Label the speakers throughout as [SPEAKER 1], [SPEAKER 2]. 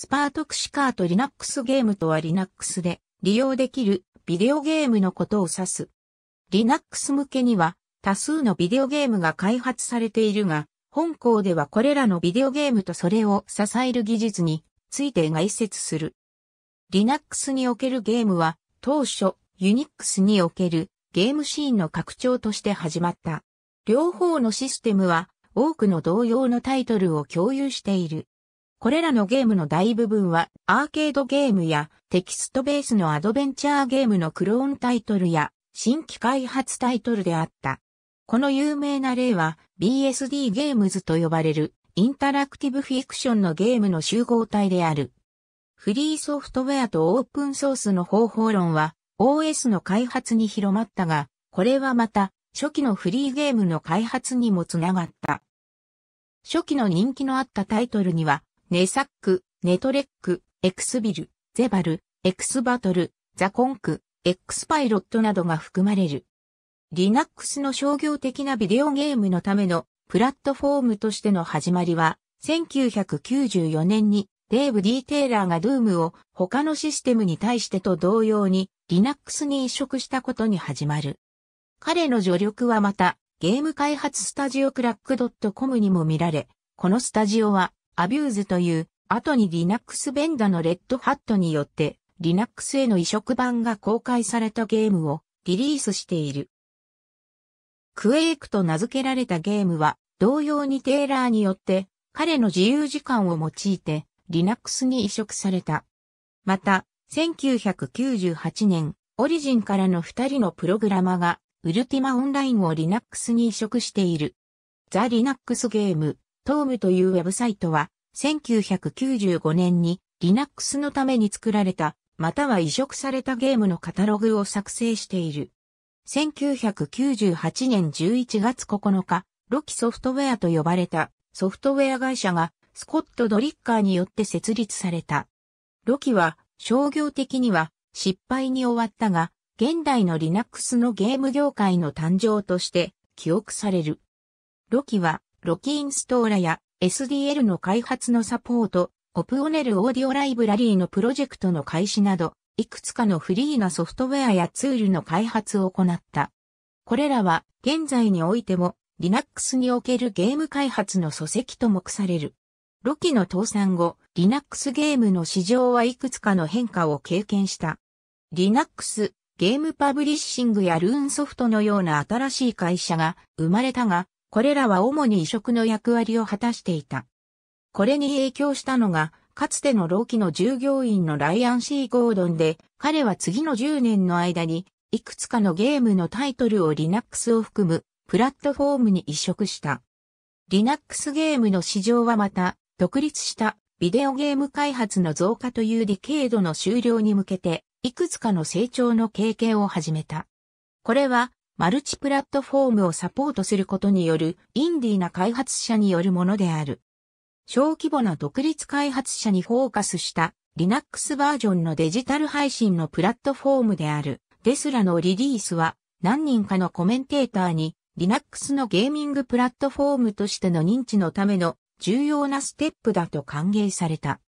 [SPEAKER 1] スパートクシカート Linux ゲームとは Linux で利用できるビデオゲームのことを指す。Linux 向けには多数のビデオゲームが開発されているが、本校ではこれらのビデオゲームとそれを支える技術について解説する。Linux におけるゲームは当初 Unix におけるゲームシーンの拡張として始まった。両方のシステムは多くの同様のタイトルを共有している。これらのゲームの大部分はアーケードゲームやテキストベースのアドベンチャーゲームのクローンタイトルや新規開発タイトルであった。この有名な例は BSD ゲームズと呼ばれるインタラクティブフィクションのゲームの集合体である。フリーソフトウェアとオープンソースの方法論は OS の開発に広まったが、これはまた初期のフリーゲームの開発にもつながった。初期の人気のあったタイトルにはネサック、ネトレック、エクスビル、ゼバル、エクスバトル、ザコンク、エクスパイロットなどが含まれる。Linux の商業的なビデオゲームのためのプラットフォームとしての始まりは、1994年にデーブ・ディ・テイラーが Doom を他のシステムに対してと同様に Linux に移植したことに始まる。彼の助力はまたゲーム開発スタジオクラック .com にも見られ、このスタジオはアビューズという、後にリナックスベンダのレッドハットによって、リナックスへの移植版が公開されたゲームをリリースしている。クエイクと名付けられたゲームは、同様にテイラーによって、彼の自由時間を用いて、リナックスに移植された。また、1998年、オリジンからの2人のプログラマが、ウルティマオンラインをリナックスに移植している。ザ・リナックスゲーム、トームというウェブサイトは、1995年に Linux のために作られた、または移植されたゲームのカタログを作成している。1998年11月9日、ロキソフトウェアと呼ばれたソフトウェア会社がスコット・ドリッカーによって設立された。ロキは商業的には失敗に終わったが、現代の Linux のゲーム業界の誕生として記憶される。ロキはロキインストーラや SDL の開発のサポート、オプオネルオーディオライブラリーのプロジェクトの開始など、いくつかのフリーなソフトウェアやツールの開発を行った。これらは現在においても Linux におけるゲーム開発の礎石と目される。ロキの倒産後、Linux ゲームの市場はいくつかの変化を経験した。Linux、ゲームパブリッシングやルーンソフトのような新しい会社が生まれたが、これらは主に移植の役割を果たしていた。これに影響したのが、かつての老期の従業員のライアン・シー・ゴードンで、彼は次の10年の間に、いくつかのゲームのタイトルを Linux を含むプラットフォームに移植した。Linux ゲームの市場はまた、独立したビデオゲーム開発の増加というディケードの終了に向けて、いくつかの成長の経験を始めた。これは、マルチプラットフォームをサポートすることによるインディーな開発者によるものである。小規模な独立開発者にフォーカスした Linux バージョンのデジタル配信のプラットフォームである。デスラのリリースは何人かのコメンテーターに Linux のゲーミングプラットフォームとしての認知のための重要なステップだと歓迎された。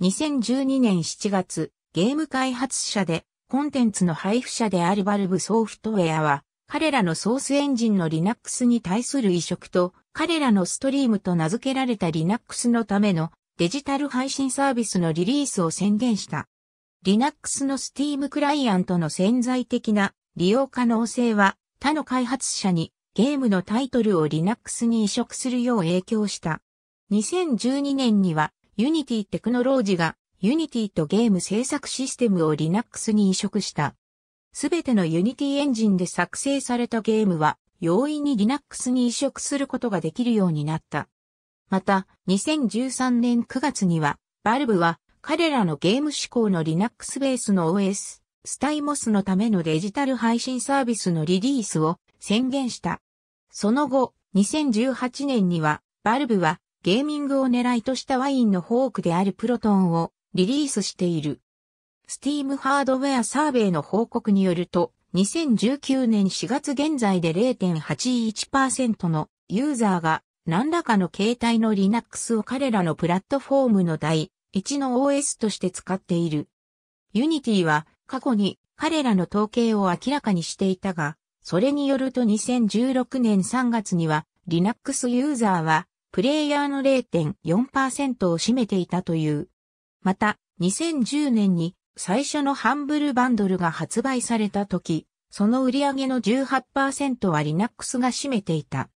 [SPEAKER 1] 2012年7月、ゲーム開発者でコンテンツの配布者であるバルブソフトウェアは彼らのソースエンジンの Linux に対する移植と、彼らのストリームと名付けられた Linux のためのデジタル配信サービスのリリースを宣言した。Linux の Steam クライアントの潜在的な利用可能性は他の開発者にゲームのタイトルを Linux に移植するよう影響した。2012年には Unity テクノロージが Unity とゲーム制作システムを Linux に移植した。すべてのユニティエンジンで作成されたゲームは容易に Linux に移植することができるようになった。また、2013年9月には、Valve は彼らのゲーム志向の Linux ベースの OS、スタイモスのためのデジタル配信サービスのリリースを宣言した。その後、2018年には、Valve はゲーミングを狙いとしたワインのフォークであるプロトンをリリースしている。スティームハードウェアサーベイの報告によると、2019年4月現在で0.81%のユーザーが何らかの携帯の Linux を彼らのプラットフォームの第1の OS として使っている。Unity は過去に彼らの統計を明らかにしていたが、それによると2016年3月には Linux ユーザーはプレイヤーの0.4%を占めていたという。また、2010年に最初のハンブルバンドルが発売された時、その売り上げの18%は Linux が占めていた。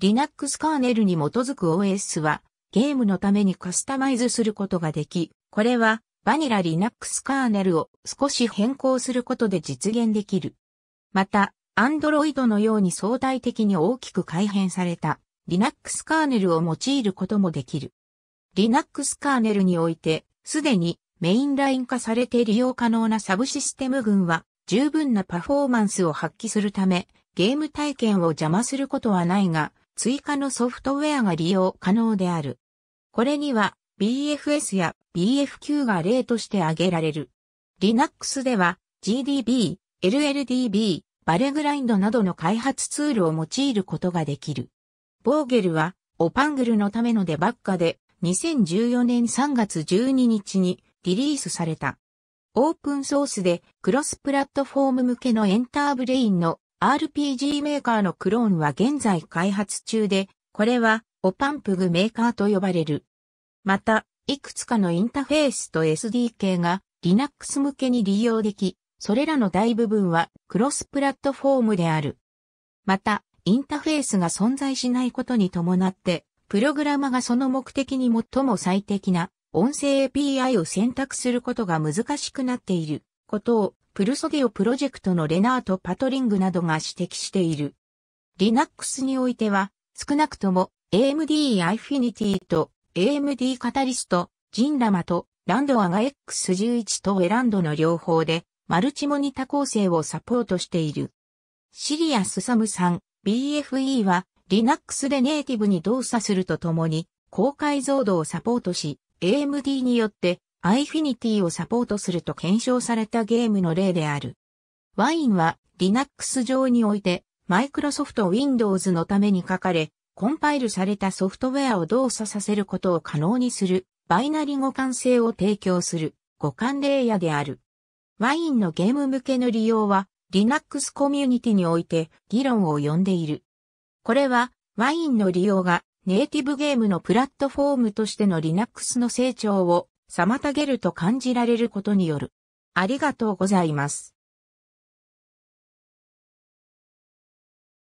[SPEAKER 1] Linux カーネルに基づく OS はゲームのためにカスタマイズすることができ、これはバニラ Linux カーネルを少し変更することで実現できる。また、Android のように相対的に大きく改変された Linux カーネルを用いることもできる。Linux カーネルにおいて、すでにメインライン化されて利用可能なサブシステム群は十分なパフォーマンスを発揮するため、ゲーム体験を邪魔することはないが、追加のソフトウェアが利用可能である。これには BFS や BFQ が例として挙げられる。Linux では GDB、LLDB、バレグラインドなどの開発ツールを用いることができる。ボーゲルはオパングルのためのデバッカで2014年3月12日にリリースされた。オープンソースでクロスプラットフォーム向けのエンターブレインの RPG メーカーのクローンは現在開発中で、これはオパンプグメーカーと呼ばれる。また、いくつかのインタフェースと SDK が Linux 向けに利用でき、それらの大部分はクロスプラットフォームである。また、インタフェースが存在しないことに伴って、プログラマがその目的に最も最適な音声 API を選択することが難しくなっていることを、プルソデオプロジェクトのレナート・パトリングなどが指摘している。Linux においては、少なくとも AMD i イ f i n i t y と AMD カタリスト、ジンラマとランドアが X11 とエランドの両方でマルチモニタ構成をサポートしている。シリアスサムさん BFE は Linux でネイティブに動作するとともに高解像度をサポートし AMD によって iFinity をサポートすると検証されたゲームの例である。ワインは Linux 上において Microsoft Windows のために書かれ、コンパイルされたソフトウェアを動作させることを可能にするバイナリ互換性を提供する互換レイヤである。ワインのゲーム向けの利用は Linux コミュニティにおいて議論を呼んでいる。これはワインの利用がネイティブゲームのプラットフォームとしての Linux の成長を妨げると感じられることによる。ありがとうございます。